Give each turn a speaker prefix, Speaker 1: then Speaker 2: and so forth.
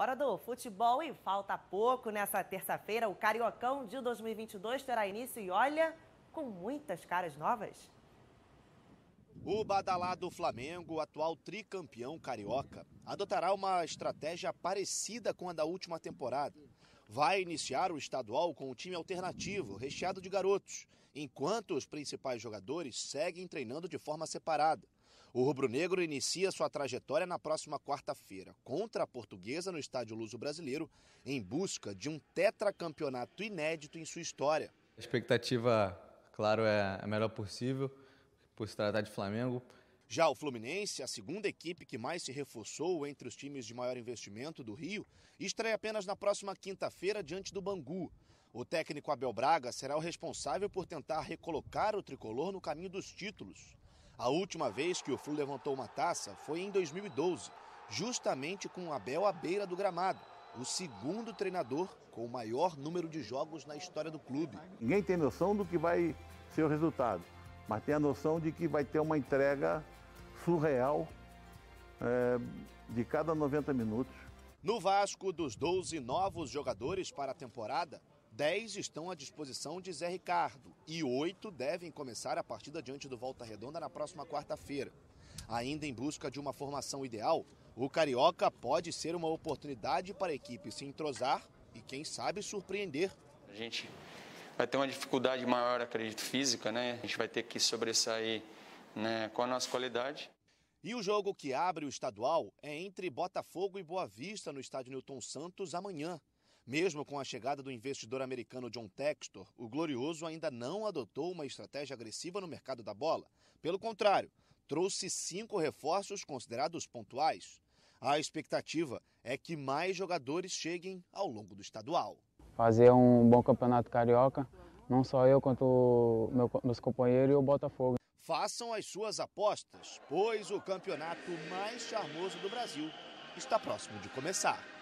Speaker 1: Hora do futebol e falta pouco. Nessa terça-feira, o Cariocão de 2022 terá início e olha, com muitas caras novas. O badalado Flamengo, atual tricampeão carioca, adotará uma estratégia parecida com a da última temporada. Vai iniciar o estadual com um time alternativo, recheado de garotos, enquanto os principais jogadores seguem treinando de forma separada. O rubro-negro inicia sua trajetória na próxima quarta-feira contra a Portuguesa no Estádio Luso Brasileiro, em busca de um tetracampeonato inédito em sua história. A expectativa, claro, é a melhor possível, por se tratar de Flamengo. Já o Fluminense, a segunda equipe que mais se reforçou entre os times de maior investimento do Rio, estreia apenas na próxima quinta-feira diante do Bangu. O técnico Abel Braga será o responsável por tentar recolocar o tricolor no caminho dos títulos. A última vez que o Flu levantou uma taça foi em 2012, justamente com o Abel à beira do gramado, o segundo treinador com o maior número de jogos na história do clube. Ninguém tem noção do que vai ser o resultado, mas tem a noção de que vai ter uma entrega surreal é, de cada 90 minutos. No Vasco, dos 12 novos jogadores para a temporada, 10 estão à disposição de Zé Ricardo e oito devem começar a partida diante do Volta Redonda na próxima quarta-feira. Ainda em busca de uma formação ideal, o Carioca pode ser uma oportunidade para a equipe se entrosar e, quem sabe, surpreender. A gente vai ter uma dificuldade maior, acredito, física, né? A gente vai ter que sobressair né, com a nossa qualidade. E o jogo que abre o estadual é entre Botafogo e Boa Vista no estádio Newton Santos amanhã, mesmo com a chegada do investidor americano John Textor, o Glorioso ainda não adotou uma estratégia agressiva no mercado da bola. Pelo contrário, trouxe cinco reforços considerados pontuais. A expectativa é que mais jogadores cheguem ao longo do estadual. Fazer um bom campeonato carioca, não só eu, quanto meus companheiros e o Botafogo. Façam as suas apostas, pois o campeonato mais charmoso do Brasil está próximo de começar.